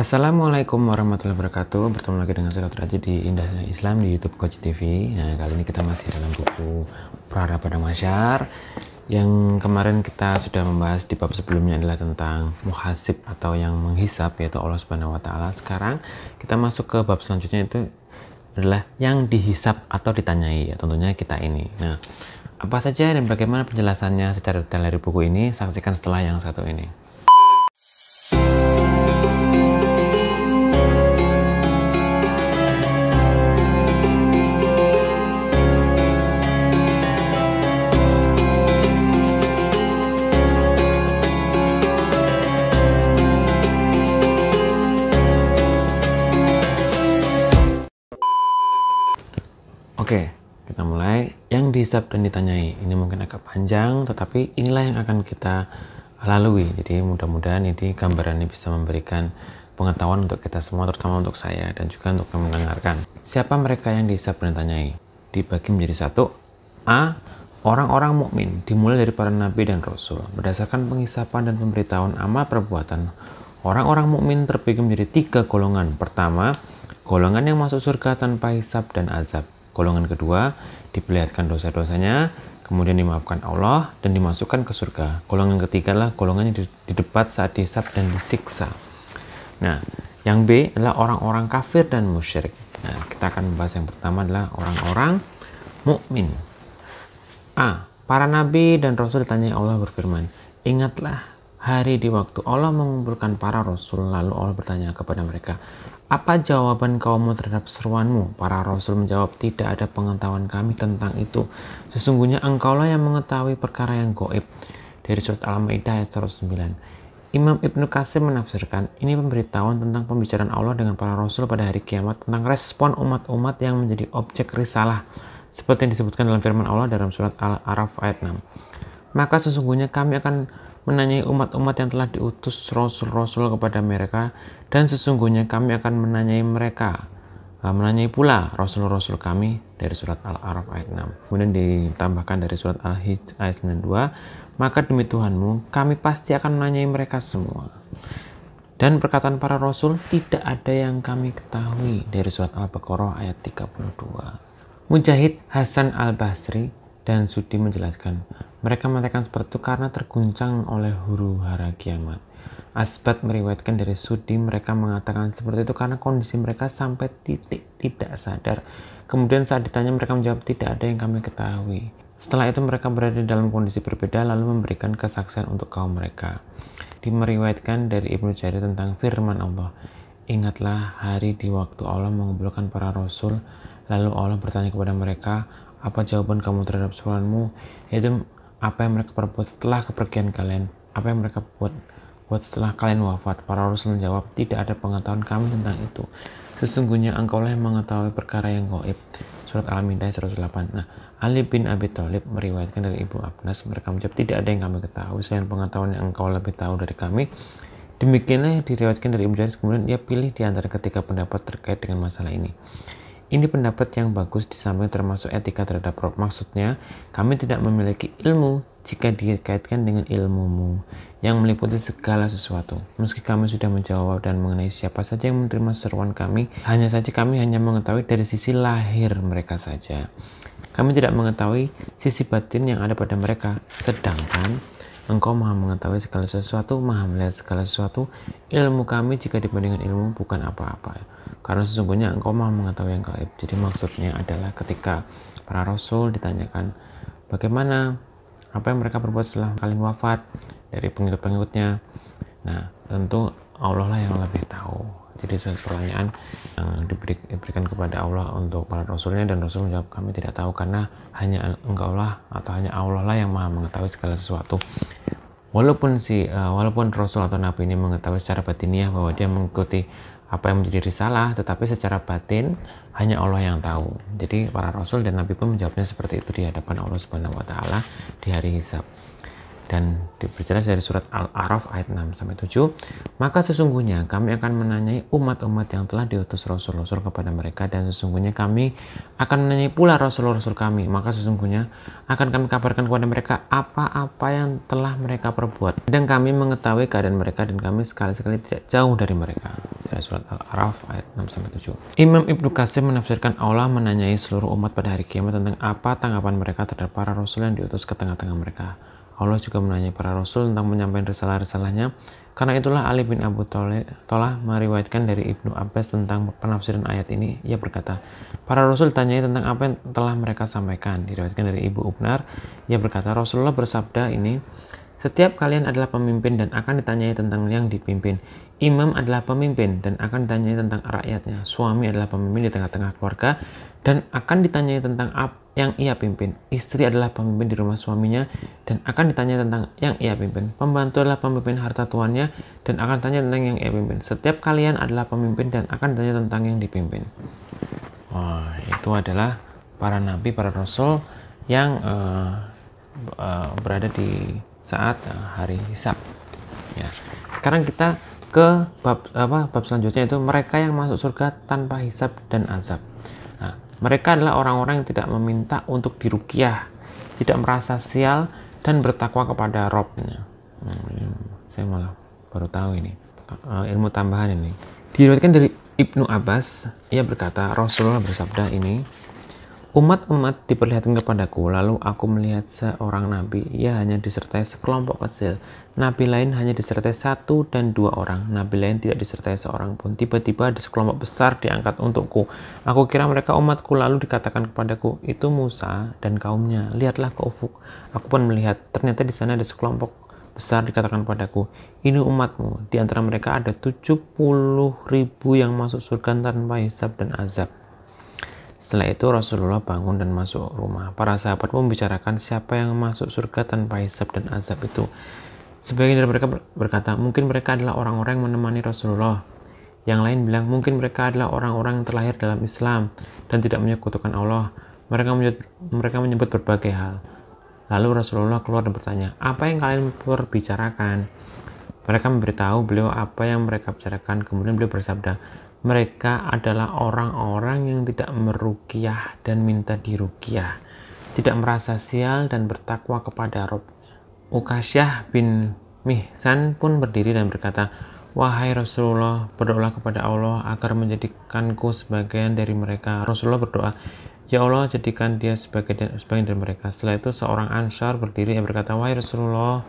Assalamualaikum warahmatullahi wabarakatuh Bertemu lagi dengan saya Dr. Haji di Indah Islam di Youtube Coach TV Nah kali ini kita masih dalam buku Prara pada Masyar Yang kemarin kita sudah membahas di bab sebelumnya adalah tentang Muhasib atau yang menghisap yaitu Allah Subhanahu Wa Taala. Sekarang kita masuk ke bab selanjutnya itu adalah yang dihisap atau ditanyai ya tentunya kita ini Nah apa saja dan bagaimana penjelasannya secara detail dari buku ini saksikan setelah yang satu ini dihisap dan ditanyai. Ini mungkin agak panjang, tetapi inilah yang akan kita lalui. Jadi mudah-mudahan ini gambaran ini bisa memberikan pengetahuan untuk kita semua, terutama untuk saya dan juga untuk yang mendengarkan. Siapa mereka yang dihisap dan ditanyai? Dibagi menjadi satu. A. Orang-orang mukmin dimulai dari para nabi dan rasul berdasarkan penghisapan dan pemberitahuan amal perbuatan. Orang-orang mukmin terbagi menjadi tiga golongan. Pertama, golongan yang masuk surga tanpa hisap dan azab. Golongan kedua, diperlihatkan dosa-dosanya, kemudian dimaafkan Allah dan dimasukkan ke surga. Golongan ketiga adalah golongan yang didebat saat disab dan disiksa. Nah, yang B adalah orang-orang kafir dan musyrik. Nah, kita akan membahas yang pertama adalah orang-orang mukmin. A. Para nabi dan rasul ditanya Allah berfirman, "Ingatlah hari di waktu Allah mengumpulkan para rasul lalu Allah bertanya kepada mereka apa jawaban kaummu terhadap seruanmu para rasul menjawab tidak ada pengetahuan kami tentang itu sesungguhnya engkaulah yang mengetahui perkara yang goib dari surat Al-Maidah ayat 109 Imam Ibnu Qasim menafsirkan ini pemberitahuan tentang pembicaraan Allah dengan para rasul pada hari kiamat tentang respon umat-umat yang menjadi objek risalah seperti yang disebutkan dalam firman Allah dalam surat Al-Araf ayat 6 maka sesungguhnya kami akan menanyai umat-umat yang telah diutus rasul-rasul kepada mereka dan sesungguhnya kami akan menanyai mereka ah, menanyai pula rasul-rasul kami dari surat Al-Araf ayat 6 kemudian ditambahkan dari surat Al-Hijj ayat 92 maka demi Tuhanmu kami pasti akan menanyai mereka semua dan perkataan para rasul tidak ada yang kami ketahui dari surat Al-Baqarah ayat 32 Mujahid Hasan Al-Basri dan Sudi menjelaskan mereka mengatakan seperti itu karena terguncang oleh huru hara kiamat. Asbat meriwayatkan dari Sudi mereka mengatakan seperti itu karena kondisi mereka sampai titik tidak sadar. Kemudian saat ditanya mereka menjawab tidak ada yang kami ketahui. Setelah itu mereka berada dalam kondisi berbeda lalu memberikan kesaksian untuk kaum mereka. Dimeriwayatkan dari Ibnu Jari tentang firman Allah. Ingatlah hari di waktu Allah mengumpulkan para rasul lalu Allah bertanya kepada mereka apa jawaban kamu terhadap suranmu yaitu apa yang mereka perbuat setelah kepergian kalian, apa yang mereka buat buat setelah kalian wafat. Para rasul menjawab, tidak ada pengetahuan kami tentang itu. Sesungguhnya engkaulah yang mengetahui perkara yang goib. Surat Al-Mindah 108. Nah, Ali bin Abi Thalib meriwayatkan dari Ibu Abnas, mereka menjawab, tidak ada yang kami ketahui, selain pengetahuan yang engkau lebih tahu dari kami. Demikianlah diriwayatkan dari Ibu Jaris kemudian dia pilih di antara ketiga pendapat terkait dengan masalah ini. Ini pendapat yang bagus di samping termasuk etika terhadap roh. Maksudnya, kami tidak memiliki ilmu jika dikaitkan dengan ilmumu yang meliputi segala sesuatu. Meski kami sudah menjawab dan mengenai siapa saja yang menerima seruan kami, hanya saja kami hanya mengetahui dari sisi lahir mereka saja. Kami tidak mengetahui sisi batin yang ada pada mereka. Sedangkan Engkau maha mengetahui segala sesuatu, maha melihat segala sesuatu. Ilmu kami jika dibandingkan ilmu bukan apa-apa karena sesungguhnya engkau maha mengetahui yang gaib jadi maksudnya adalah ketika para rasul ditanyakan bagaimana apa yang mereka perbuat setelah kalian wafat dari pengikut-pengikutnya nah tentu Allah lah yang lebih tahu jadi suatu pertanyaan yang diberikan kepada Allah untuk para rasulnya dan rasul menjawab kami tidak tahu karena hanya engkau lah atau hanya Allah lah yang maha mengetahui segala sesuatu walaupun si eh, walaupun rasul atau nabi ini mengetahui secara batiniah bahwa dia mengikuti apa yang menjadi risalah, tetapi secara batin hanya Allah yang tahu. Jadi para rasul dan nabi pun menjawabnya seperti itu di hadapan Allah Subhanahu wa taala di hari hisab dan diperjelas dari surat Al-Araf ayat 6 sampai 7 maka sesungguhnya kami akan menanyai umat-umat yang telah diutus rasul-rasul kepada mereka dan sesungguhnya kami akan menanyai pula rasul-rasul kami maka sesungguhnya akan kami kabarkan kepada mereka apa-apa yang telah mereka perbuat dan kami mengetahui keadaan mereka dan kami sekali-sekali tidak jauh dari mereka dari surat Al-Araf ayat 6 sampai 7 Imam Ibnu Qasim menafsirkan Allah menanyai seluruh umat pada hari kiamat tentang apa tanggapan mereka terhadap para rasul yang diutus ke tengah-tengah mereka Allah juga menanya para rasul tentang menyampaikan risalah-risalahnya. Karena itulah Ali bin Abu telah meriwayatkan dari Ibnu Abbas tentang penafsiran ayat ini. Ia berkata, para rasul tanya tentang apa yang telah mereka sampaikan. Diriwayatkan dari Ibu Ubnar, ia berkata, Rasulullah bersabda ini, setiap kalian adalah pemimpin dan akan ditanyai tentang yang dipimpin. Imam adalah pemimpin dan akan ditanyai tentang rakyatnya. Suami adalah pemimpin di tengah-tengah keluarga dan akan ditanyai tentang apa yang ia pimpin. Istri adalah pemimpin di rumah suaminya dan akan ditanya tentang yang ia pimpin. Pembantu adalah pemimpin harta tuannya dan akan ditanya tentang yang ia pimpin. Setiap kalian adalah pemimpin dan akan ditanya tentang yang dipimpin. Wah, itu adalah para nabi, para rasul yang uh, uh, berada di saat uh, hari hisab. Ya. Sekarang kita ke bab apa bab selanjutnya itu mereka yang masuk surga tanpa hisab dan azab. Mereka adalah orang-orang yang tidak meminta untuk dirukiah, tidak merasa sial, dan bertakwa kepada Robnya. Hmm, saya malah baru tahu ini uh, ilmu tambahan ini. Diriwayatkan dari Ibnu Abbas, ia berkata Rasulullah bersabda ini, Umat-umat diperlihatkan kepadaku, lalu aku melihat seorang nabi, ia hanya disertai sekelompok kecil. Nabi lain hanya disertai satu dan dua orang, nabi lain tidak disertai seorang pun. Tiba-tiba ada sekelompok besar diangkat untukku. Aku kira mereka umatku, lalu dikatakan kepadaku, itu Musa dan kaumnya, lihatlah ke ufuk. Aku pun melihat, ternyata di sana ada sekelompok besar dikatakan kepadaku, ini umatmu, di antara mereka ada 70 ribu yang masuk surga tanpa hisab dan azab. Setelah itu Rasulullah bangun dan masuk rumah. Para sahabat membicarakan siapa yang masuk surga tanpa hisab dan azab itu. Sebagian dari mereka berkata, mungkin mereka adalah orang-orang yang menemani Rasulullah. Yang lain bilang, mungkin mereka adalah orang-orang yang terlahir dalam Islam dan tidak menyekutukan Allah. Mereka menyebut, mereka menyebut berbagai hal. Lalu Rasulullah keluar dan bertanya, apa yang kalian perbicarakan? Mereka memberitahu beliau apa yang mereka bicarakan. Kemudian beliau bersabda, mereka adalah orang-orang yang tidak merukiah dan minta dirukiah, tidak merasa sial dan bertakwa kepada Rob. Ukasyah bin Mihsan pun berdiri dan berkata, Wahai Rasulullah, berdoalah kepada Allah agar menjadikanku sebagian dari mereka. Rasulullah berdoa, Ya Allah, jadikan dia sebagai sebagian dari mereka. Setelah itu seorang Ansar berdiri dan berkata, Wahai Rasulullah,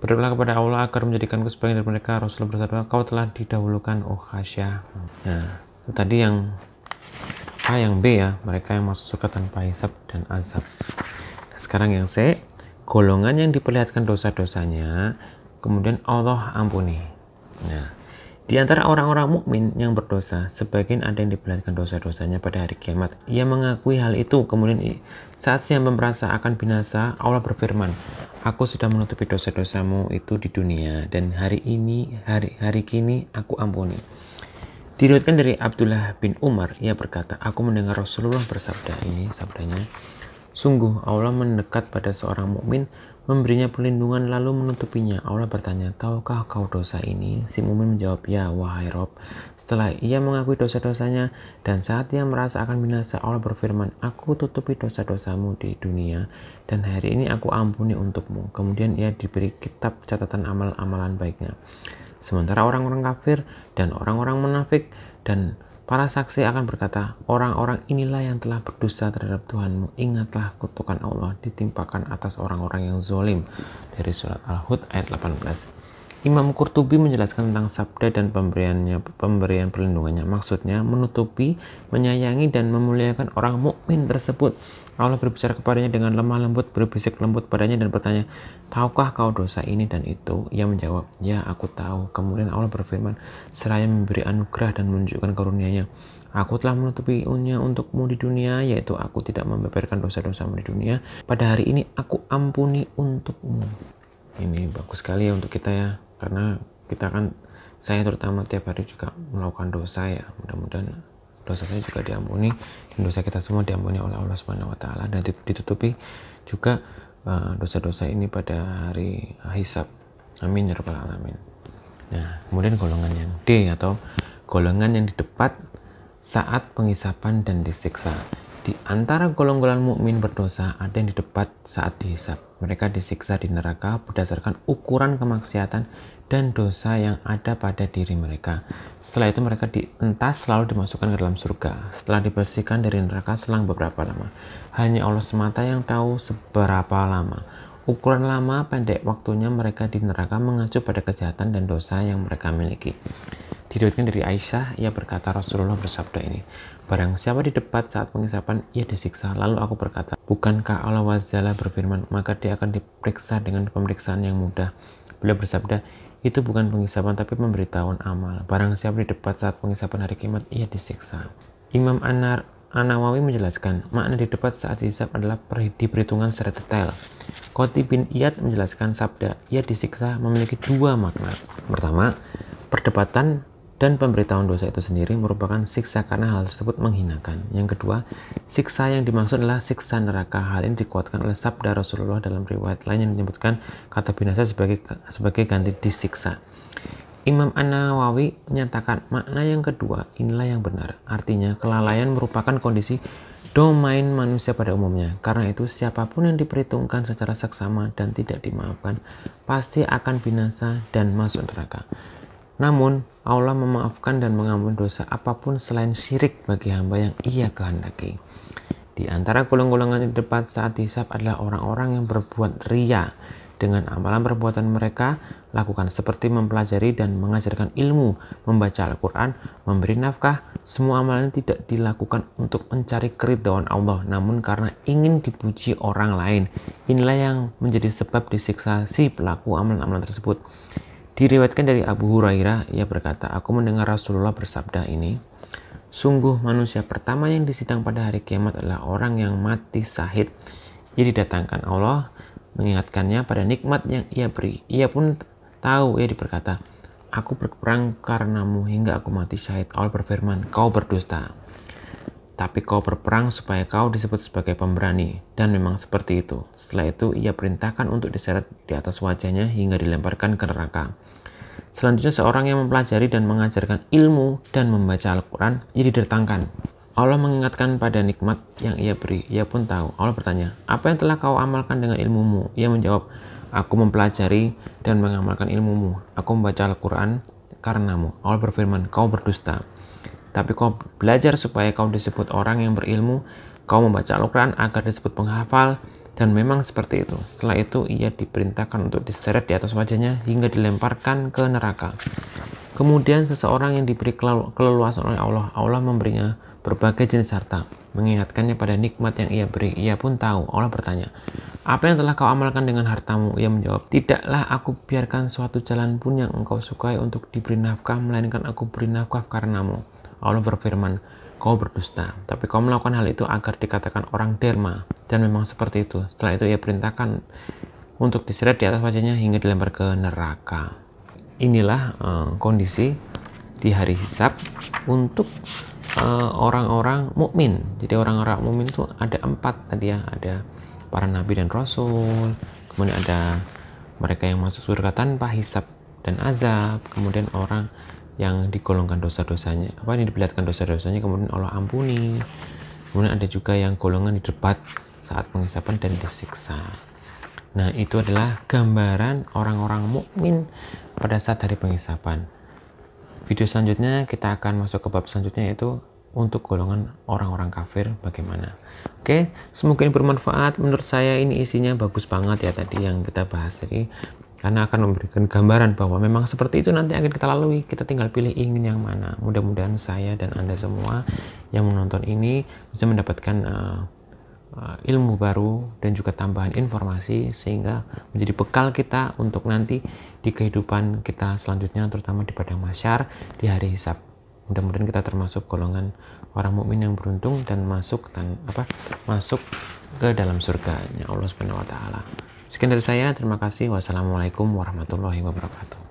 Berdoalah kepada Allah agar menjadikanku sebagian dari mereka. Rasulullah bersabda, kau telah didahulukan, oh Hasya. Nah, itu tadi yang A yang B ya, mereka yang masuk surga tanpa hisab dan azab. Nah, sekarang yang C, golongan yang diperlihatkan dosa-dosanya, kemudian Allah ampuni. Nah, di antara orang-orang mukmin yang berdosa, sebagian ada yang diperlihatkan dosa-dosanya pada hari kiamat. Ia mengakui hal itu, kemudian saat siang merasa akan binasa, Allah berfirman, Aku sudah menutupi dosa-dosamu itu di dunia dan hari ini hari hari kini aku ampuni. Diriwayatkan dari Abdullah bin Umar, ia berkata, aku mendengar Rasulullah bersabda ini sabdanya, sungguh Allah mendekat pada seorang mukmin, memberinya perlindungan lalu menutupinya. Allah bertanya, tahukah kau dosa ini? Si mukmin menjawab, ya wahai Rob, setelah ia mengakui dosa-dosanya dan saat ia merasa akan binasa Allah berfirman aku tutupi dosa-dosamu di dunia dan hari ini aku ampuni untukmu kemudian ia diberi kitab catatan amal-amalan baiknya sementara orang-orang kafir dan orang-orang munafik dan Para saksi akan berkata, orang-orang inilah yang telah berdosa terhadap Tuhanmu. Ingatlah kutukan Allah ditimpakan atas orang-orang yang zolim. Dari surat Al-Hud ayat 18. Imam Qurtubi menjelaskan tentang sabda dan pemberiannya, pemberian perlindungannya. Maksudnya menutupi, menyayangi dan memuliakan orang mukmin tersebut. Allah berbicara kepadanya dengan lemah lembut, berbisik lembut padanya dan bertanya, "Tahukah kau dosa ini dan itu?" Ia menjawab, "Ya, aku tahu." Kemudian Allah berfirman, seraya memberi anugerah dan menunjukkan karunia-Nya. Aku telah menutupi menutupinya untukmu di dunia, yaitu aku tidak membeberkan dosa-dosamu di dunia. Pada hari ini aku ampuni untukmu. Ini bagus sekali ya untuk kita ya karena kita kan saya terutama tiap hari juga melakukan dosa ya mudah-mudahan dosa saya juga diampuni dan dosa kita semua diampuni oleh Allah Subhanahu wa taala dan ditutupi juga eh, dosa-dosa ini pada hari hisab amin ya rabbal alamin nah kemudian golongan yang D atau golongan yang didepat saat pengisapan dan disiksa di antara golongan mukmin berdosa ada yang di didebat saat dihisap. Mereka disiksa di neraka berdasarkan ukuran kemaksiatan dan dosa yang ada pada diri mereka. Setelah itu mereka dientas selalu dimasukkan ke dalam surga. Setelah dibersihkan dari neraka selang beberapa lama. Hanya Allah semata yang tahu seberapa lama. Ukuran lama pendek waktunya mereka di neraka mengacu pada kejahatan dan dosa yang mereka miliki. Diriwayatkan dari Aisyah, ia berkata Rasulullah bersabda ini, Barang siapa di debat saat pengisapan, ia disiksa. Lalu aku berkata, Bukankah Allah wazalah berfirman, maka dia akan diperiksa dengan pemeriksaan yang mudah. Beliau bersabda, itu bukan pengisapan tapi pemberitahuan amal. Barang siapa di debat saat pengisapan hari kiamat, ia disiksa. Imam Anar Anawawi menjelaskan, makna di debat saat dihisap adalah diperhitungan secara detail. Koti bin Iyad menjelaskan sabda, ia disiksa memiliki dua makna. Pertama, perdebatan dan pemberitahuan dosa itu sendiri merupakan siksa karena hal tersebut menghinakan. Yang kedua, siksa yang dimaksud adalah siksa neraka. Hal ini dikuatkan oleh sabda Rasulullah dalam riwayat lain yang menyebutkan kata binasa sebagai sebagai ganti disiksa. Imam An-Nawawi menyatakan makna yang kedua inilah yang benar. Artinya kelalaian merupakan kondisi domain manusia pada umumnya. Karena itu siapapun yang diperhitungkan secara seksama dan tidak dimaafkan pasti akan binasa dan masuk neraka. Namun, Allah memaafkan dan mengampun dosa apapun selain syirik bagi hamba yang ia kehendaki. Di antara golongan-golongan yang tepat saat hisab adalah orang-orang yang berbuat ria. Dengan amalan perbuatan mereka, lakukan seperti mempelajari dan mengajarkan ilmu, membaca Al-Quran, memberi nafkah, semua amalan tidak dilakukan untuk mencari keridhaan Allah, namun karena ingin dipuji orang lain. Inilah yang menjadi sebab disiksa si pelaku amalan-amalan tersebut. Diriwayatkan dari Abu Hurairah, ia berkata, Aku mendengar Rasulullah bersabda ini, Sungguh manusia pertama yang disidang pada hari kiamat adalah orang yang mati sahid. Jadi datangkan Allah, mengingatkannya pada nikmat yang ia beri. Ia pun tahu, ia diperkata Aku berperang karenamu hingga aku mati syahid. Allah berfirman, kau berdusta tapi kau berperang supaya kau disebut sebagai pemberani. Dan memang seperti itu. Setelah itu, ia perintahkan untuk diseret di atas wajahnya hingga dilemparkan ke neraka. Selanjutnya, seorang yang mempelajari dan mengajarkan ilmu dan membaca Al-Quran, ia didatangkan. Allah mengingatkan pada nikmat yang ia beri. Ia pun tahu. Allah bertanya, apa yang telah kau amalkan dengan ilmumu? Ia menjawab, aku mempelajari dan mengamalkan ilmumu. Aku membaca Al-Quran karenamu. Allah berfirman, kau berdusta. Tapi kau belajar supaya kau disebut orang yang berilmu, kau membaca Al-Quran agar disebut penghafal, dan memang seperti itu. Setelah itu ia diperintahkan untuk diseret di atas wajahnya hingga dilemparkan ke neraka. Kemudian seseorang yang diberi keleluasan oleh Allah, Allah memberinya berbagai jenis harta, mengingatkannya pada nikmat yang ia beri. Ia pun tahu. Allah bertanya, apa yang telah kau amalkan dengan hartamu? Ia menjawab, tidaklah aku biarkan suatu jalan pun yang engkau sukai untuk diberi nafkah, melainkan aku beri nafkah karenamu. Allah berfirman, kau berdusta. Tapi kau melakukan hal itu agar dikatakan orang derma. Dan memang seperti itu. Setelah itu ia perintahkan untuk diseret di atas wajahnya hingga dilempar ke neraka. Inilah uh, kondisi di hari hisab untuk uh, orang-orang mukmin. Jadi orang-orang mukmin itu ada empat tadi ya, ada para nabi dan rasul, kemudian ada mereka yang masuk surga tanpa hisab dan azab, kemudian orang yang digolongkan dosa-dosanya apa yang diperlihatkan dosa-dosanya kemudian Allah ampuni kemudian ada juga yang golongan di depan saat pengisapan dan disiksa nah itu adalah gambaran orang-orang mukmin pada saat hari pengisapan. video selanjutnya kita akan masuk ke bab selanjutnya yaitu untuk golongan orang-orang kafir bagaimana oke semoga ini bermanfaat menurut saya ini isinya bagus banget ya tadi yang kita bahas jadi karena akan memberikan gambaran bahwa memang seperti itu nanti akan kita lalui kita tinggal pilih ingin yang mana mudah-mudahan saya dan anda semua yang menonton ini bisa mendapatkan uh, uh, ilmu baru dan juga tambahan informasi sehingga menjadi bekal kita untuk nanti di kehidupan kita selanjutnya terutama di padang masyar di hari hisab mudah-mudahan kita termasuk golongan orang mukmin yang beruntung dan masuk dan apa masuk ke dalam surga. surganya Allah Subhanahu wa taala. Sekian dari saya, terima kasih. Wassalamualaikum warahmatullahi wabarakatuh.